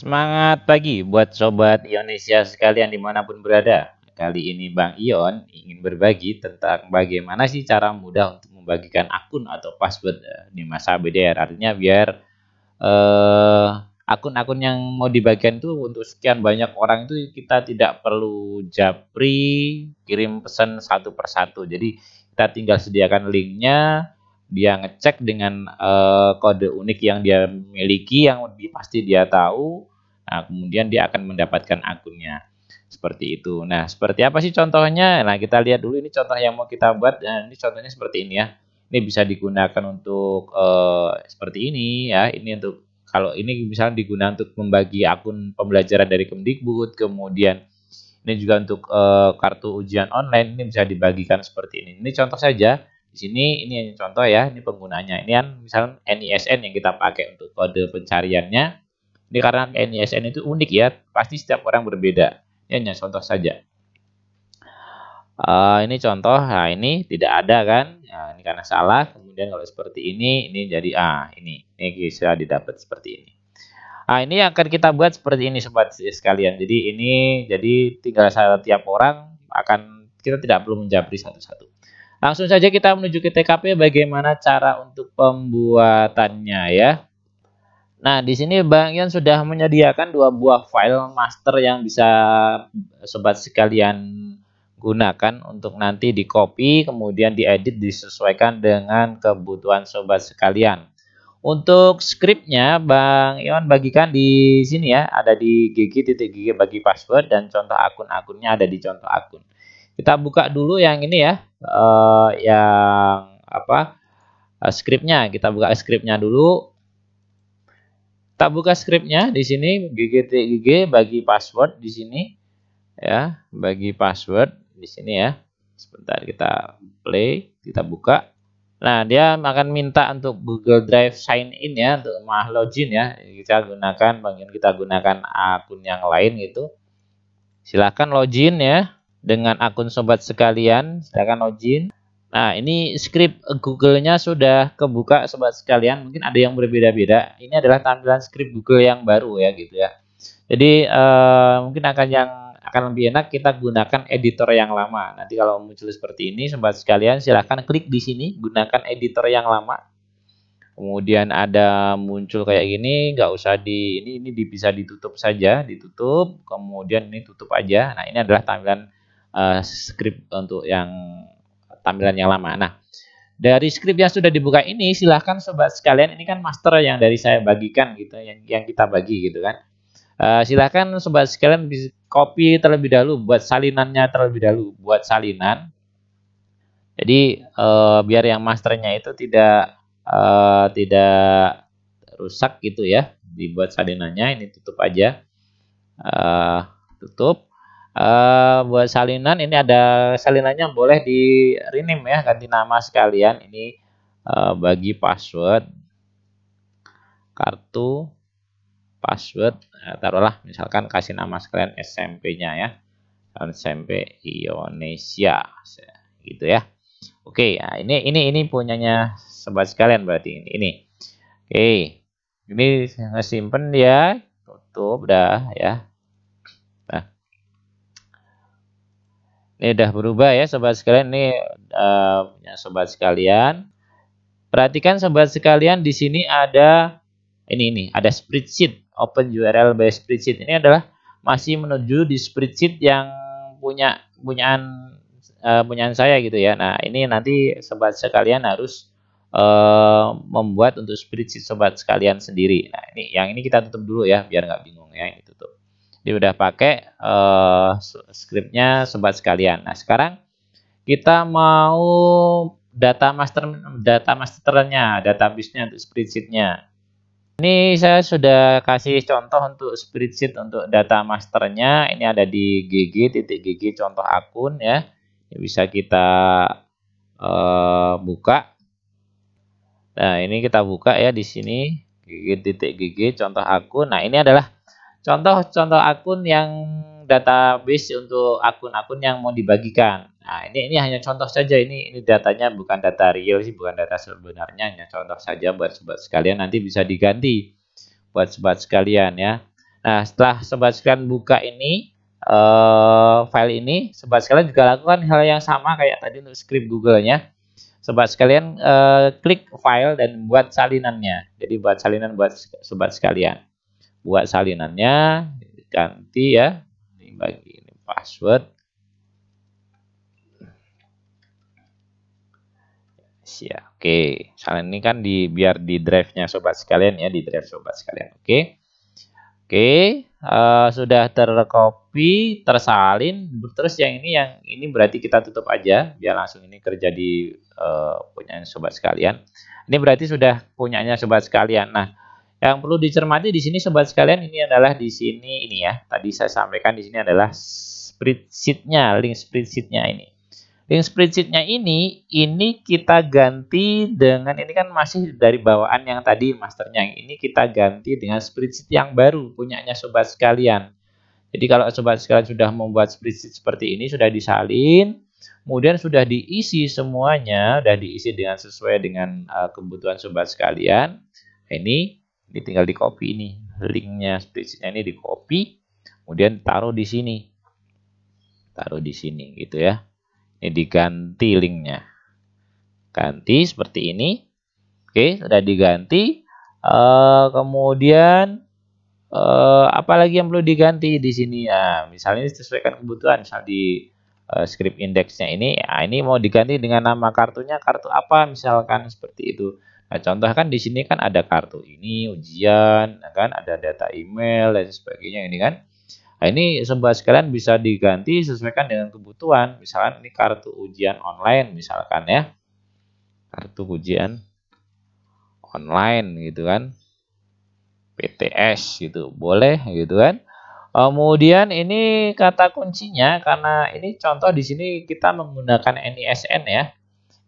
Semangat pagi buat sobat Indonesia sekalian dimanapun berada. Kali ini Bang Ion ingin berbagi tentang bagaimana sih cara mudah untuk membagikan akun atau password eh, di masa BDR. Artinya biar eh, akun-akun yang mau dibagikan itu untuk sekian banyak orang itu kita tidak perlu japri kirim pesan satu persatu. Jadi kita tinggal sediakan linknya, dia ngecek dengan uh, kode unik yang dia miliki yang pasti dia tahu Nah, kemudian dia akan mendapatkan akunnya. Seperti itu. Nah, seperti apa sih contohnya? Nah, kita lihat dulu ini contoh yang mau kita buat. Nah, ini contohnya seperti ini ya. Ini bisa digunakan untuk uh, seperti ini ya. Ini untuk kalau ini misalnya digunakan untuk membagi akun pembelajaran dari Kemdikbud, kemudian ini juga untuk e, kartu ujian online ini bisa dibagikan seperti ini. Ini contoh saja. Di sini ini contoh ya, ini penggunanya. Ini kan misalnya NISN yang kita pakai untuk kode pencariannya. Ini karena NISN itu unik ya, pasti setiap orang berbeda. Ini ya, hanya contoh saja. Uh, ini contoh, nah ini tidak ada kan, nah, ini karena salah. Kemudian kalau seperti ini, ini jadi A, ah, ini, ini bisa didapat seperti ini. Nah ini yang akan kita buat seperti ini sobat sekalian. Jadi ini, jadi tinggal setiap orang akan kita tidak perlu menjabri satu-satu. Langsung saja kita menuju ke TKP bagaimana cara untuk pembuatannya ya. Nah, di sini Bang Ian sudah menyediakan dua buah file master yang bisa sobat sekalian gunakan untuk nanti di copy kemudian diedit disesuaikan dengan kebutuhan sobat sekalian. Untuk scriptnya Bang Ion bagikan di sini ya, ada di gigi titik gigi bagi password dan contoh akun-akunnya ada di contoh akun. Kita buka dulu yang ini ya, uh, yang apa uh, eh, skripnya. Kita buka scriptnya dulu. Tak buka scriptnya di sini ggtgg bagi password di sini ya, bagi password di sini ya. Sebentar kita play, kita buka. Nah, dia akan minta untuk Google Drive sign in ya, untuk mah login ya. Kita gunakan bagian kita gunakan akun yang lain gitu. Silahkan login ya dengan akun sobat sekalian, silahkan login. Nah, ini script Google-nya sudah kebuka sobat sekalian. Mungkin ada yang berbeda-beda. Ini adalah tampilan script Google yang baru ya gitu ya. Jadi eh, mungkin akan yang akan lebih enak kita gunakan editor yang lama. Nanti kalau muncul seperti ini sobat sekalian silahkan klik di sini gunakan editor yang lama. Kemudian ada muncul kayak gini, nggak usah di ini ini bisa ditutup saja, ditutup. Kemudian ini tutup aja. Nah ini adalah tampilan uh, script untuk yang tampilan yang lama. Nah, dari skrip yang sudah dibuka ini silahkan sobat sekalian ini kan master yang dari saya bagikan gitu yang yang kita bagi gitu kan uh, silahkan sobat sekalian copy terlebih dahulu buat salinannya terlebih dahulu buat salinan jadi uh, biar yang masternya itu tidak uh, tidak rusak gitu ya dibuat salinannya ini tutup aja uh, tutup Eh, buat salinan ini ada salinannya boleh di rename ya ganti nama sekalian ini uh, bagi password kartu password nah, taruhlah misalkan kasih nama sekalian SMP-nya ya kan SMP Indonesia gitu ya oke ya, ini ini ini punyanya sobat sekalian berarti ini, ini. oke ini ngesimpan ya tutup dah ya Ini udah berubah ya sobat sekalian. Ini uh, sobat sekalian. Perhatikan sobat sekalian di sini ada ini ini ada spreadsheet open URL by spreadsheet. Ini adalah masih menuju di spreadsheet yang punya punyaan uh, punyaan saya gitu ya. Nah, ini nanti sobat sekalian harus Uh, membuat untuk spreadsheet sobat sekalian sendiri. Nah ini yang ini kita tutup dulu ya biar nggak bingung ya ini tutup. Dia udah pakai uh, scriptnya sobat sekalian. Nah sekarang kita mau data master data masternya, data nya untuk spreadsheetnya. Ini saya sudah kasih contoh untuk spreadsheet untuk data masternya. Ini ada di GG titik GG contoh akun ya. Ini bisa kita uh, buka. Nah ini kita buka ya di sini GG titik GG contoh akun. Nah ini adalah contoh-contoh akun yang database untuk akun-akun yang mau dibagikan. Nah, ini ini hanya contoh saja. Ini ini datanya bukan data real sih, bukan data sebenarnya, hanya contoh saja buat sobat sekalian nanti bisa diganti buat sobat sekalian ya. Nah, setelah sobat sekalian buka ini uh, file ini, sobat sekalian juga lakukan hal yang sama kayak tadi untuk script Google-nya. Sobat sekalian uh, klik file dan buat salinannya. Jadi buat salinan buat sobat sekalian buat salinannya ganti ya ini bagi ini password siap oke salin ini kan di biar di drive nya sobat sekalian ya di drive sobat sekalian oke oke uh, sudah terkopi tersalin terus yang ini yang ini berarti kita tutup aja biar langsung ini kerja di uh, eh, punya sobat sekalian ini berarti sudah punyanya sobat sekalian nah yang perlu dicermati di sini sobat sekalian ini adalah di sini ini ya. Tadi saya sampaikan di sini adalah spreadsheet-nya, link spreadsheet-nya ini. Link spreadsheet-nya ini ini kita ganti dengan ini kan masih dari bawaan yang tadi masternya. Ini kita ganti dengan spreadsheet yang baru punyanya sobat sekalian. Jadi kalau sobat sekalian sudah membuat spreadsheet seperti ini sudah disalin, kemudian sudah diisi semuanya, sudah diisi dengan sesuai dengan eh, kebutuhan sobat sekalian. Ini ini tinggal di copy ini linknya spreadsheetnya ini di copy kemudian taruh di sini taruh di sini gitu ya ini diganti linknya ganti seperti ini oke sudah diganti uh, kemudian uh, eh, apalagi yang perlu diganti di sini ya nah, misalnya ini sesuaikan kebutuhan misal di uh, script indexnya ini ya, ini mau diganti dengan nama kartunya kartu apa misalkan seperti itu Nah, contoh kan di sini kan ada kartu ini, ujian, ya kan ada data email dan sebagainya ini kan. Nah, ini sebuah sekalian bisa diganti sesuaikan dengan kebutuhan. Misalkan ini kartu ujian online misalkan ya. Kartu ujian online gitu kan. PTS gitu. Boleh gitu kan. Kemudian ini kata kuncinya karena ini contoh di sini kita menggunakan NISN ya.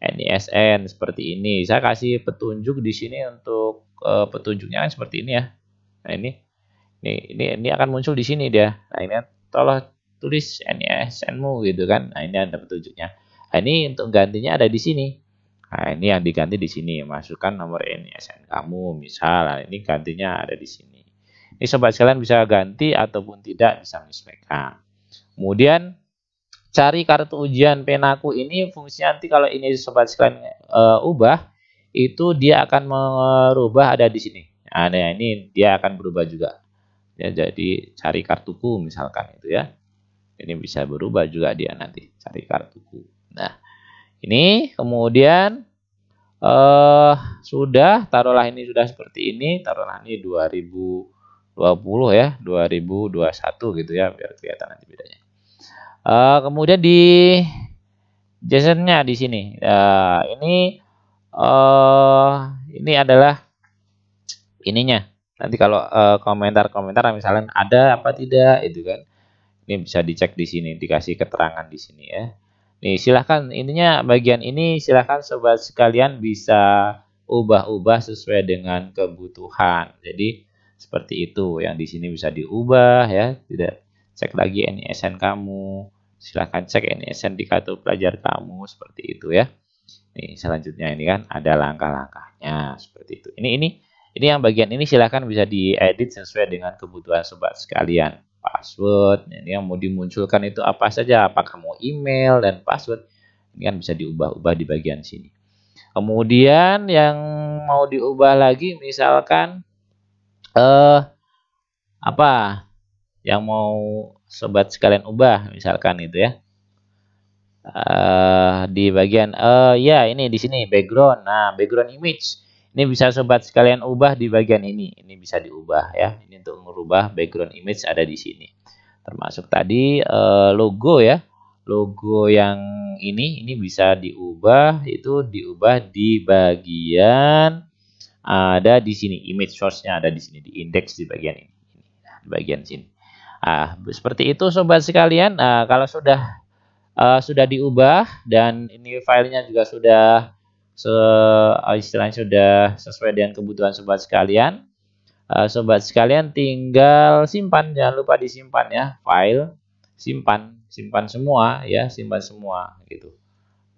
NISN seperti ini. Saya kasih petunjuk di sini untuk uh, petunjuknya kan seperti ini ya. Nah ini, ini ini ini akan muncul di sini dia. Nah ini tolong tulis NISNmu gitu kan. Nah ini ada petunjuknya. Nah ini untuk gantinya ada di sini. Nah ini yang diganti di sini. Masukkan nomor NISN kamu misal. Nah, ini gantinya ada di sini. Ini sobat sekalian bisa ganti ataupun tidak bisa misalnya. Nah, kemudian cari kartu ujian penaku ini fungsinya nanti kalau ini sobat sekalian uh, ubah itu dia akan merubah ada di sini. Nah, ini dia akan berubah juga. Ya, jadi cari kartuku misalkan itu ya. Ini bisa berubah juga dia nanti cari kartuku. Nah, ini kemudian eh sudah taruhlah ini sudah seperti ini, taruhlah ini 2020 ya, 2021 gitu ya biar kelihatan nanti bedanya. Uh, kemudian di JSON-nya di sini. Uh, ini uh, ini adalah ininya. Nanti kalau komentar-komentar misalnya ada apa tidak itu kan. Ini bisa dicek di sini, dikasih keterangan di sini ya. Nih, silahkan ininya bagian ini silahkan sobat sekalian bisa ubah-ubah sesuai dengan kebutuhan. Jadi seperti itu yang di sini bisa diubah ya, tidak cek lagi NISN kamu, silahkan cek NISN di kartu pelajar kamu seperti itu ya. Nih, selanjutnya ini kan ada langkah-langkahnya seperti itu. Ini ini ini yang bagian ini silahkan bisa diedit sesuai dengan kebutuhan sobat sekalian. Password, ini yang mau dimunculkan itu apa saja, apakah mau email dan password. Ini kan bisa diubah-ubah di bagian sini. Kemudian yang mau diubah lagi misalkan eh apa? yang mau sobat sekalian ubah misalkan itu ya uh, di bagian uh, ya ini di sini background nah background image ini bisa sobat sekalian ubah di bagian ini ini bisa diubah ya ini untuk merubah background image ada di sini termasuk tadi uh, logo ya logo yang ini ini bisa diubah itu diubah di bagian ada di sini image source-nya ada di sini di index di bagian ini di bagian sini Ah, seperti itu sobat sekalian. Nah, kalau sudah uh, sudah diubah dan ini filenya juga sudah se ah, istilahnya sudah sesuai dengan kebutuhan sobat sekalian. Uh, sobat sekalian tinggal simpan jangan lupa disimpan ya file simpan simpan semua ya simpan semua gitu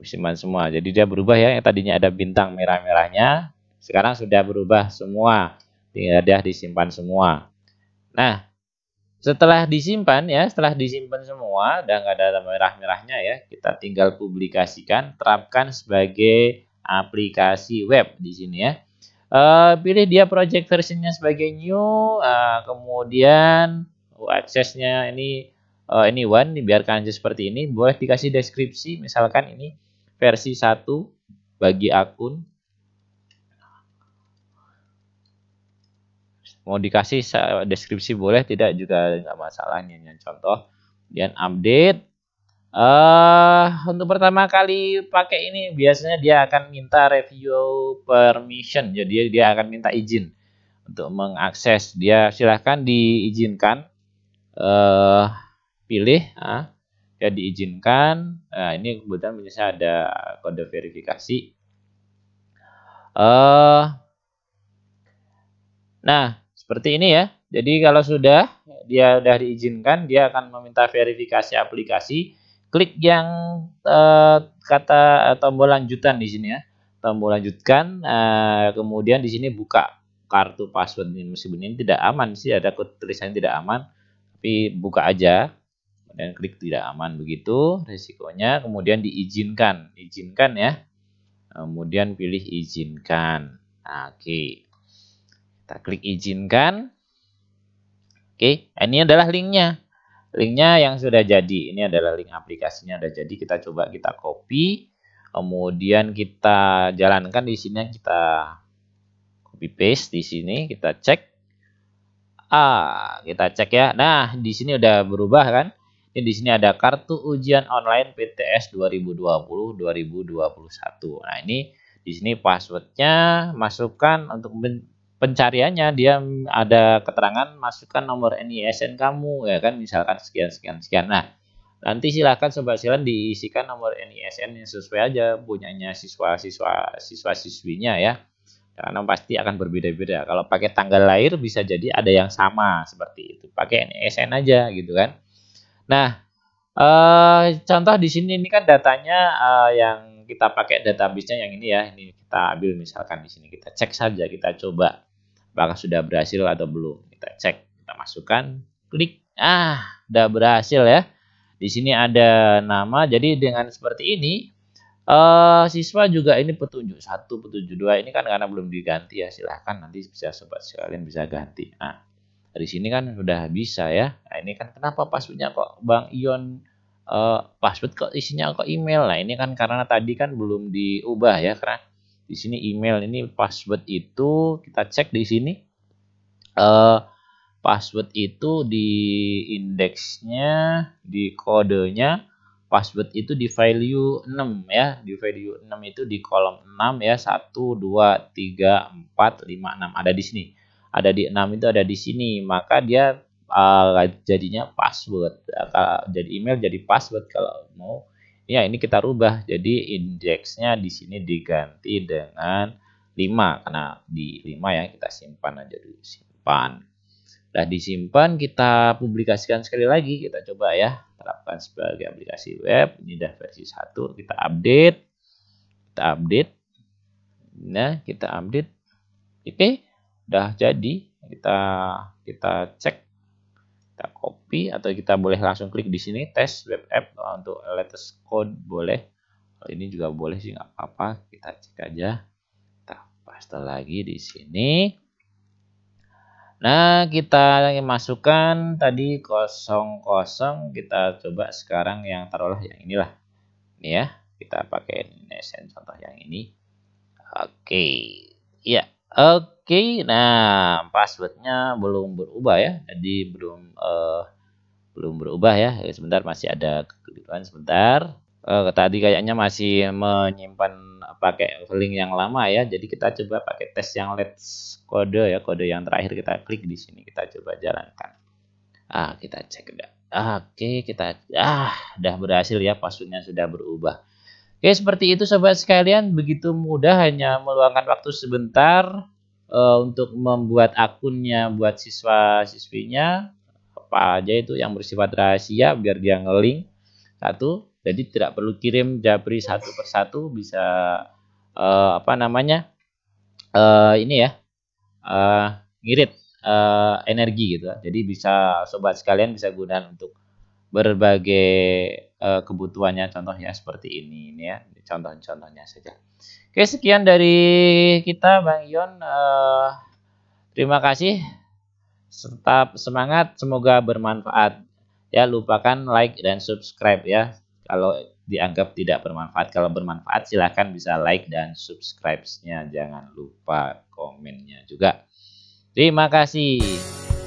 simpan semua jadi dia berubah ya yang tadinya ada bintang merah merahnya sekarang sudah berubah semua tinggal dia disimpan semua nah setelah disimpan ya, setelah disimpan semua dan nggak ada merah-merahnya ya, kita tinggal publikasikan, terapkan sebagai aplikasi web di sini ya. e, pilih dia project versionnya sebagai new, e, kemudian aksesnya ini e, ini one dibiarkan aja seperti ini. Boleh dikasih deskripsi, misalkan ini versi 1 bagi akun mau dikasih deskripsi boleh tidak juga nggak masalah nih yang contoh kemudian update uh, untuk pertama kali pakai ini biasanya dia akan minta review permission jadi dia akan minta izin untuk mengakses dia silahkan diizinkan uh, pilih uh, ya diizinkan nah, ini kebetulan bisa ada kode verifikasi uh, nah seperti ini ya. Jadi kalau sudah dia sudah diizinkan, dia akan meminta verifikasi aplikasi. Klik yang eh, kata eh, tombol lanjutan di sini ya. Tombol lanjutkan, eh, kemudian di sini buka kartu password ini meskipun ini tidak aman sih ada tulisannya tidak aman, tapi buka aja dan klik tidak aman begitu Resikonya. kemudian diizinkan izinkan ya kemudian pilih izinkan nah, oke okay. Kita klik izinkan. Oke, ini adalah linknya. Linknya yang sudah jadi. Ini adalah link aplikasinya sudah jadi. Kita coba kita copy. Kemudian kita jalankan di sini kita copy paste di sini. Kita cek. Ah, kita cek ya. Nah, di sini udah berubah kan? Ini di sini ada kartu ujian online PTS 2020-2021. Nah, ini di sini passwordnya masukkan untuk pencariannya dia ada keterangan masukkan nomor NISN kamu ya kan misalkan sekian sekian sekian nah nanti silahkan sobat silan diisikan nomor NISN yang sesuai aja punyanya siswa siswa siswa siswinya ya karena pasti akan berbeda-beda kalau pakai tanggal lahir bisa jadi ada yang sama seperti itu pakai NISN aja gitu kan nah eh, contoh di sini ini kan datanya eh, yang kita pakai database-nya yang ini ya ini kita ambil misalkan di sini kita cek saja kita coba apakah sudah berhasil atau belum. Kita cek, kita masukkan, klik. Ah, sudah berhasil ya. Di sini ada nama. Jadi dengan seperti ini uh, siswa juga ini petunjuk satu, petunjuk dua ini kan karena belum diganti ya. Silahkan nanti bisa sobat sekalian bisa ganti. Nah, dari sini kan sudah bisa ya. Nah, ini kan kenapa passwordnya kok Bang Ion uh, password kok isinya kok email. lah? ini kan karena tadi kan belum diubah ya karena di sini email ini password itu kita cek di sini. Uh, password itu di indeksnya, di kodenya, password itu di value 6 ya. Di value 6 itu di kolom 6 ya. 1, 2, 3, 4, 5, 6. Ada di sini. Ada di 6 itu ada di sini. Maka dia uh, jadinya password. Uh, jadi email jadi password kalau mau ya ini kita rubah jadi indeksnya di sini diganti dengan 5 karena di 5 ya kita simpan aja dulu simpan Nah disimpan kita publikasikan sekali lagi kita coba ya terapkan sebagai aplikasi web ini udah versi 1 kita update kita update nah kita update oke udah jadi kita kita cek kita copy atau kita boleh langsung klik di sini tes web app nah, untuk latest code boleh ini juga boleh sih nggak apa-apa kita cek aja kita paste lagi di sini nah kita masukkan tadi kosong kosong kita coba sekarang yang taruhlah yang inilah ini ya kita pakai nesen contoh yang ini oke ya Oke, nah passwordnya belum berubah ya, jadi belum uh, belum berubah ya. Eh, sebentar masih ada kekeliruan sebentar. Uh, tadi kayaknya masih menyimpan pakai link yang lama ya. Jadi kita coba pakai tes yang let's kode ya, kode yang terakhir kita klik di sini kita coba jalankan. Ah, kita cek udah. Ah, oke, kita ah, udah berhasil ya, passwordnya sudah berubah. Oke, ya, seperti itu sobat sekalian, begitu mudah hanya meluangkan waktu sebentar uh, untuk membuat akunnya buat siswa-siswinya apa aja itu yang bersifat rahasia biar dia ngeling satu jadi tidak perlu kirim japri satu persatu bisa uh, apa namanya uh, ini ya uh, ngirit uh, energi gitu jadi bisa sobat sekalian bisa gunakan untuk berbagai Eh, kebutuhannya contohnya seperti ini ini ya contoh-contohnya saja oke sekian dari kita Bang yon uh, eh, terima kasih tetap semangat semoga bermanfaat ya lupakan like dan subscribe ya kalau dianggap tidak bermanfaat kalau bermanfaat silahkan bisa like dan subscribe-nya jangan lupa komennya juga terima kasih